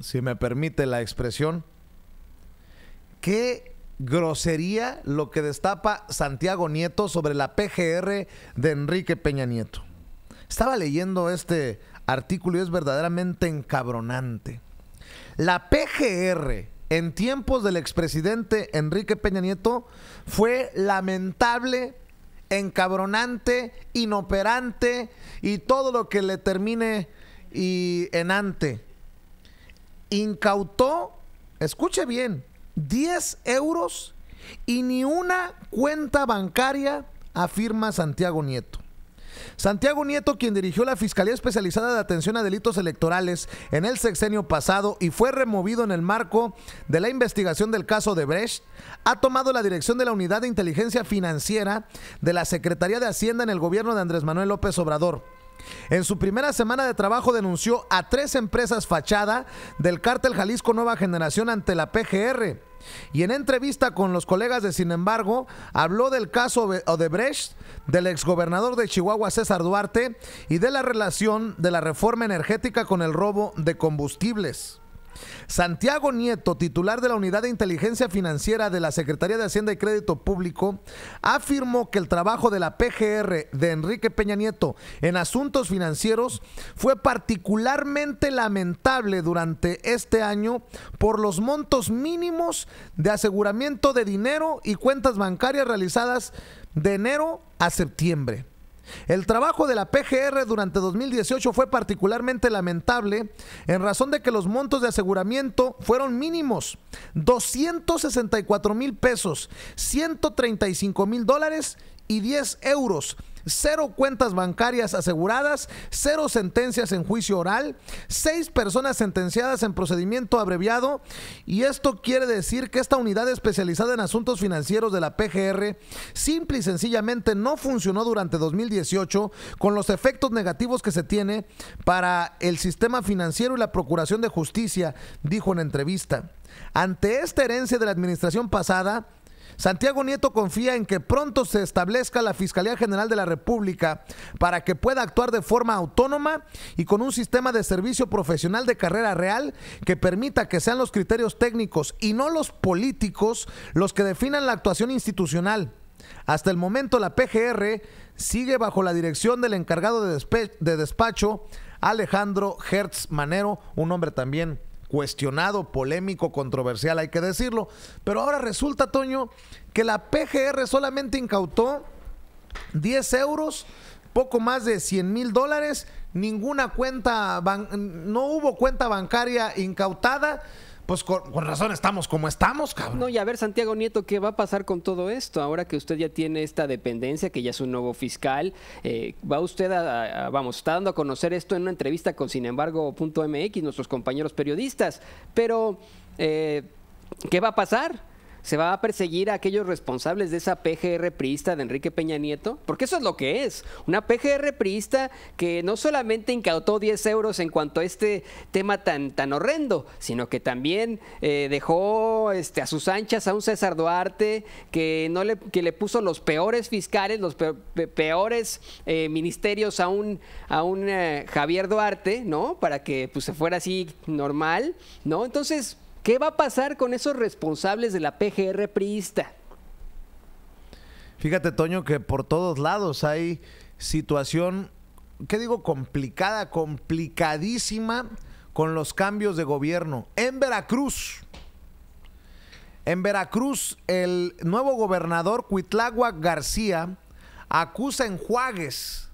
si me permite la expresión, qué grosería lo que destapa Santiago Nieto sobre la PGR de Enrique Peña Nieto. Estaba leyendo este artículo y es verdaderamente encabronante. La PGR en tiempos del expresidente Enrique Peña Nieto fue lamentable, encabronante, inoperante y todo lo que le termine y enante incautó, escuche bien, 10 euros y ni una cuenta bancaria, afirma Santiago Nieto. Santiago Nieto, quien dirigió la Fiscalía Especializada de Atención a Delitos Electorales en el sexenio pasado y fue removido en el marco de la investigación del caso de Brecht, ha tomado la dirección de la Unidad de Inteligencia Financiera de la Secretaría de Hacienda en el gobierno de Andrés Manuel López Obrador. En su primera semana de trabajo denunció a tres empresas fachada del cártel Jalisco Nueva Generación ante la PGR. Y en entrevista con los colegas de Sin embargo, habló del caso Odebrecht, del exgobernador de Chihuahua César Duarte y de la relación de la reforma energética con el robo de combustibles. Santiago Nieto, titular de la Unidad de Inteligencia Financiera de la Secretaría de Hacienda y Crédito Público, afirmó que el trabajo de la PGR de Enrique Peña Nieto en asuntos financieros fue particularmente lamentable durante este año por los montos mínimos de aseguramiento de dinero y cuentas bancarias realizadas de enero a septiembre. El trabajo de la PGR durante 2018 fue particularmente lamentable en razón de que los montos de aseguramiento fueron mínimos, 264 mil pesos, 135 mil dólares y 10 euros cero cuentas bancarias aseguradas, cero sentencias en juicio oral, seis personas sentenciadas en procedimiento abreviado y esto quiere decir que esta unidad especializada en asuntos financieros de la PGR simple y sencillamente no funcionó durante 2018 con los efectos negativos que se tiene para el sistema financiero y la Procuración de Justicia, dijo en entrevista. Ante esta herencia de la administración pasada, Santiago Nieto confía en que pronto se establezca la Fiscalía General de la República para que pueda actuar de forma autónoma y con un sistema de servicio profesional de carrera real que permita que sean los criterios técnicos y no los políticos los que definan la actuación institucional. Hasta el momento la PGR sigue bajo la dirección del encargado de, despacho Alejandro Hertz Manero, un hombre también cuestionado, polémico, controversial, hay que decirlo. Pero ahora resulta, Toño, que la PGR solamente incautó 10 euros, poco más de 100 mil dólares, ninguna cuenta, no hubo cuenta bancaria incautada pues con, razón estamos como estamos, cabrón. No, y a ver, Santiago Nieto, ¿qué va a pasar con todo esto? Ahora que usted ya tiene esta dependencia, que ya es un nuevo fiscal, eh, ¿va usted a, vamos, está dando a conocer esto en una entrevista con sin embargo.mx, nuestros compañeros periodistas, pero eh, ¿qué va a pasar? ¿Se va a perseguir a aquellos responsables de esa PGR priista de Enrique Peña Nieto? Porque eso es lo que es. Una PGR priista que no solamente incautó 10 euros en cuanto a este tema tan, tan horrendo, sino que también eh, dejó este, a sus anchas a un César Duarte que, no le, que le puso los peores fiscales, los peores eh, ministerios a un, a un eh, Javier Duarte, ¿no? Para que pues, se fuera así normal, ¿no? Entonces, ¿Qué va a pasar con esos responsables de la PGR priista? Fíjate, Toño, que por todos lados hay situación, ¿qué digo? Complicada, complicadísima con los cambios de gobierno. En Veracruz, en Veracruz, el nuevo gobernador Cuitlagua García acusa enjuagues